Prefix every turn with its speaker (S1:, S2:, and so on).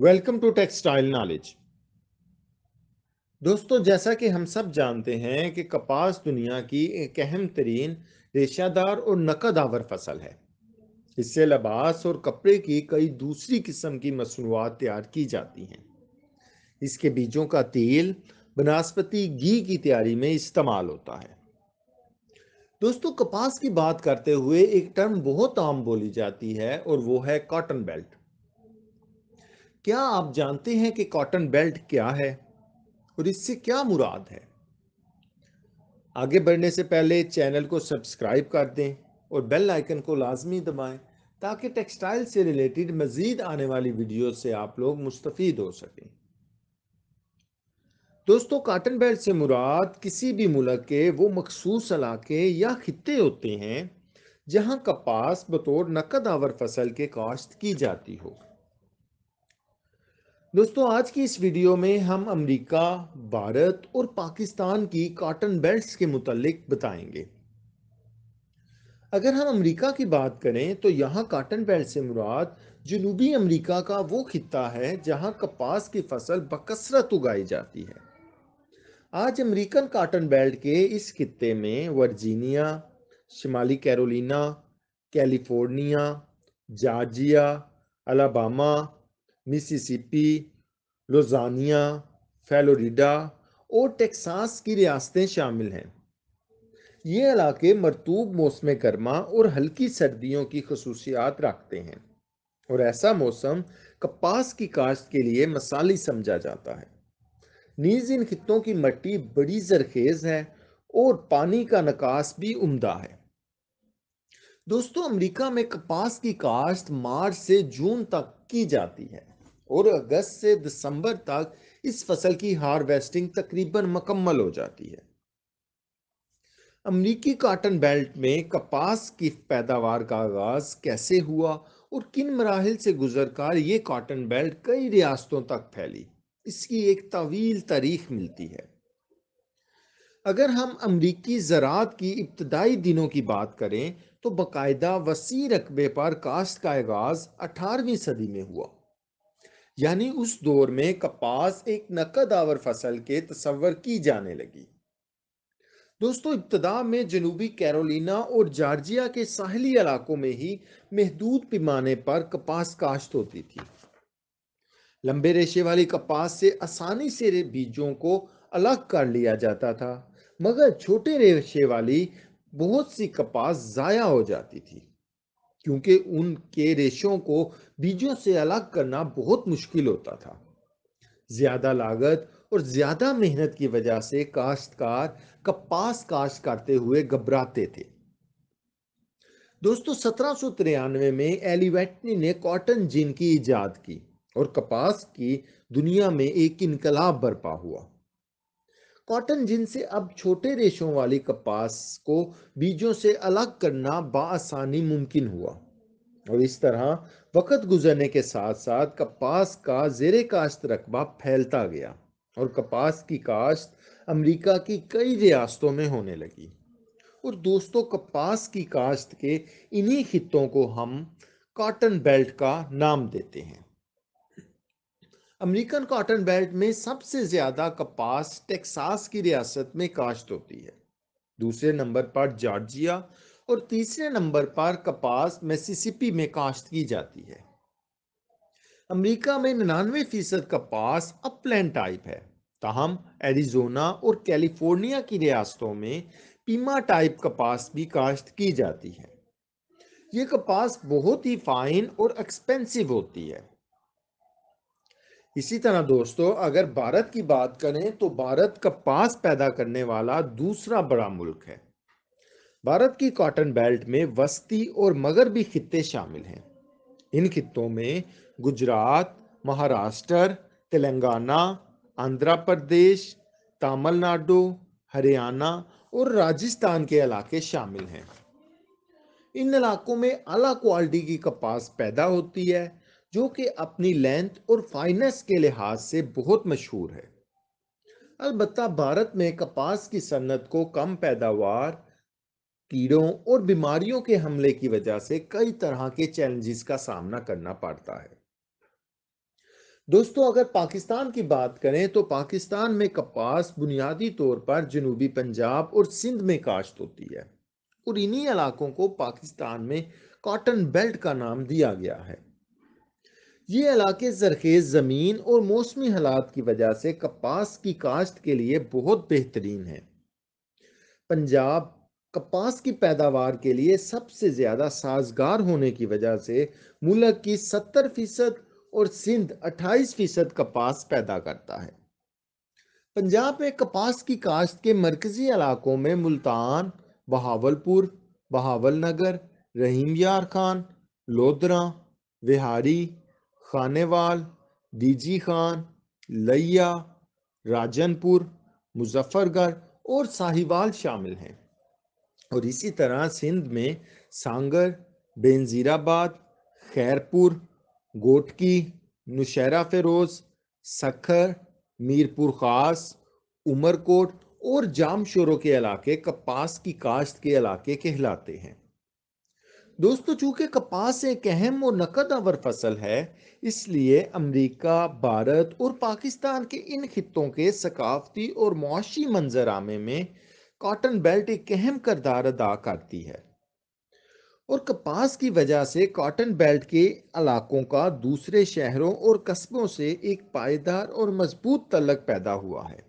S1: welcome to textile knowledge दोस्तों जैसा कि हम सब जानते हैं कि कपास दुनिया की एक अहम तरीन रेशादार और नकद आवर फसल है इससे लबास और कपड़े की कई दूसरी किस्म की मसनूआत तैयार की जाती हैं इसके बीजों का तेल बनस्पति घी की तैयारी में इस्तेमाल होता है दोस्तों कपास की बात करते हुए एक टर्म बहुत आम बोली जाती है और वो है कॉटन बेल्ट क्या आप जानते हैं कि कॉटन बेल्ट क्या है और इससे क्या मुराद है आगे बढ़ने से पहले चैनल को सब्सक्राइब कर दें और बेल आइकन को लाजमी दबाएं ताकि टेक्सटाइल से रिलेटेड मज़ीद आने वाली वीडियो से आप लोग मुस्तफ़ हो सकें दोस्तों काटन बेल्ट से मुराद किसी भी मुल्क के वो मखसूस इलाके या खत्े होते हैं जहां कपास बतौर नकद आवर फसल के काश्त की जाती हो दोस्तों आज की इस वीडियो में हम अमेरिका, भारत और पाकिस्तान की कॉटन बेल्ट्स के मुतालिक बताएंगे अगर हम अमेरिका की बात करें तो यहाँ कॉटन बेल्ट से मुराद जनूबी अमेरिका का वो खत्ता है जहाँ कपास की फसल बकसरत उगाई जाती है आज अमेरिकन कॉटन बेल्ट के इस खत्ते में वर्जीनिया शिमाली Carolina California Georgia Alabama Mississippi Louisiana Florida और टेक्सास की रियासतें शामिल हैं ये इलाके मरतूब मौसम गर्मा और हल्की सर्दियों की खसूसियात रखते हैं और ऐसा मौसम कपास की काश्त के लिए मसाली समझा जाता है नीज इन खितों की मट्टी बड़ी जरखेज है और पानी का नकास भी उम्दा है दोस्तों अमेरिका में कपास की काश्त मार्च से जून तक की जाती है और अगस्त से दिसंबर तक इस फसल की हार्वेस्टिंग तकरीबन मुकम्मल हो जाती है अमरीकी काटन बेल्ट में कपास की पैदावार का आगाज कैसे हुआ और किन मराहल से गुजर कर ये काटन बेल्ट कई रियासतों तक फैली इसकी एक तवील तारीख मिलती है अगर हम अमरीकी ज़रात की इब्तदाई दिनों की बात करें तो बाकायदा वसी रकबे पर काश्त का आगाज़ अठारहवीं सदी में हुआ यानी उस दौर में कपास एक आवर फसल के तस्वर की जाने लगी दोस्तों इब्तदा में जनूबी कैरोलिना और जार्जिया के साहली इलाकों में ही महदूद पैमाने पर कपास काश्त होती थी लंबे रेशे वाली कपास से आसानी से बीजों को अलग कर लिया जाता था मगर छोटे रेशे वाली बहुत सी कपास ज़ाया हो जाती थी क्योंकि उनके रेशों को बीजों से अलग करना बहुत मुश्किल होता था ज्यादा लागत और ज्यादा मेहनत की वजह से काश्तकार कपास काश्त करते हुए घबराते थे दोस्तों सत्रह में एलिवेटनी ने कॉटन जिन की ईजाद की और कपास की दुनिया में एक इनकलाब बर्पा हुआ कॉटन जिनसे अब छोटे रेशों वाली कपास को बीजों से अलग करना बासानी मुमकिन हुआ और इस तरह वक्त गुजरने के साथ साथ कपास का जेर काश्त रकबा फैलता गया और कपास की काश्त अमेरिका की कई रियासतों में होने लगी और दोस्तों कपास की काश्त के इन्हीं खितों को हम कॉटन बेल्ट का नाम देते हैं अमेरिकन कॉटन बेल्ट में सबसे ज्यादा कपास टेक्सास की रियासत में काश्त होती है दूसरे नंबर पर जॉर्जिया और तीसरे नंबर पर कपास मेसिसिपी में काश्त की जाती है अमेरिका में निन्यानवे फीसद कपास अपलैंड टाइप है ताहम एरिजोना और कैलिफोर्निया की रियासतों में पीमा टाइप कपास भी काश्त की जाती है ये कपास बहुत ही फाइन और एक्सपेंसिव होती है इसी तरह दोस्तों अगर भारत की बात करें तो भारत कपास पैदा करने वाला दूसरा बड़ा मुल्क है भारत की कॉटन बेल्ट में वस्ती और मगरबी खत्ते शामिल हैं इन खत्ों में गुजरात महाराष्ट्र तेलंगाना आंध्र प्रदेश तमिलनाडु हरियाणा और राजस्थान के इलाके शामिल हैं इन इलाकों में अला क्वालिटी की कपास पैदा होती है जो कि अपनी लेंथ और फाइनेस के लिहाज से बहुत मशहूर है अलबत् भारत में कपास की सन्नत को कम पैदावार कीड़ों और बीमारियों के हमले की वजह से कई तरह के चैलेंजेस का सामना करना पड़ता है दोस्तों अगर पाकिस्तान की बात करें तो पाकिस्तान में कपास बुनियादी तौर पर जनूबी पंजाब और सिंध में काश्त होती है और इन्हीं इलाकों को पाकिस्तान में कॉटन बेल्ट का नाम दिया गया है ये इलाके जरखेज़ ज़मीन और मौसमी हालात की वजह से कपास की काश्त के लिए बहुत बेहतरीन है पंजाब कपास की पैदावार के लिए सबसे ज़्यादा साजगार होने की वजह से मुल्क की सत्तर फीसद और सिंध अट्ठाईस फीसद कपास पैदा करता है पंजाब में कपास की काश्त के मरकजी इलाकों में मुल्तान बहावलपुर बहावल नगर रहीम यार खान लोधरा विहारी खानेवाल डीजी खान लैया राजनपुर मुजफ्फरगढ़ और साहिवाल शामिल हैं और इसी तरह सिंध में सांगर बेनजीराबाद खैरपुर गोटकी नुशहरा फरोज़ सखर मीरपुर खास उमरकोट और जामशोरों के इलाके कपास की काश्त के इलाके कहलाते हैं दोस्तों चूंकि कपास एक अहम और नकद आवर फसल है इसलिए अमेरिका भारत और पाकिस्तान के इन खितों के सकाफती और मुआशी मंजरामे में कॉटन बेल्ट एक अहम करदार अदा करती है और कपास की वजह से कॉटन बेल्ट के इलाकों का दूसरे शहरों और कस्बों से एक पायदार और मजबूत तलक पैदा हुआ है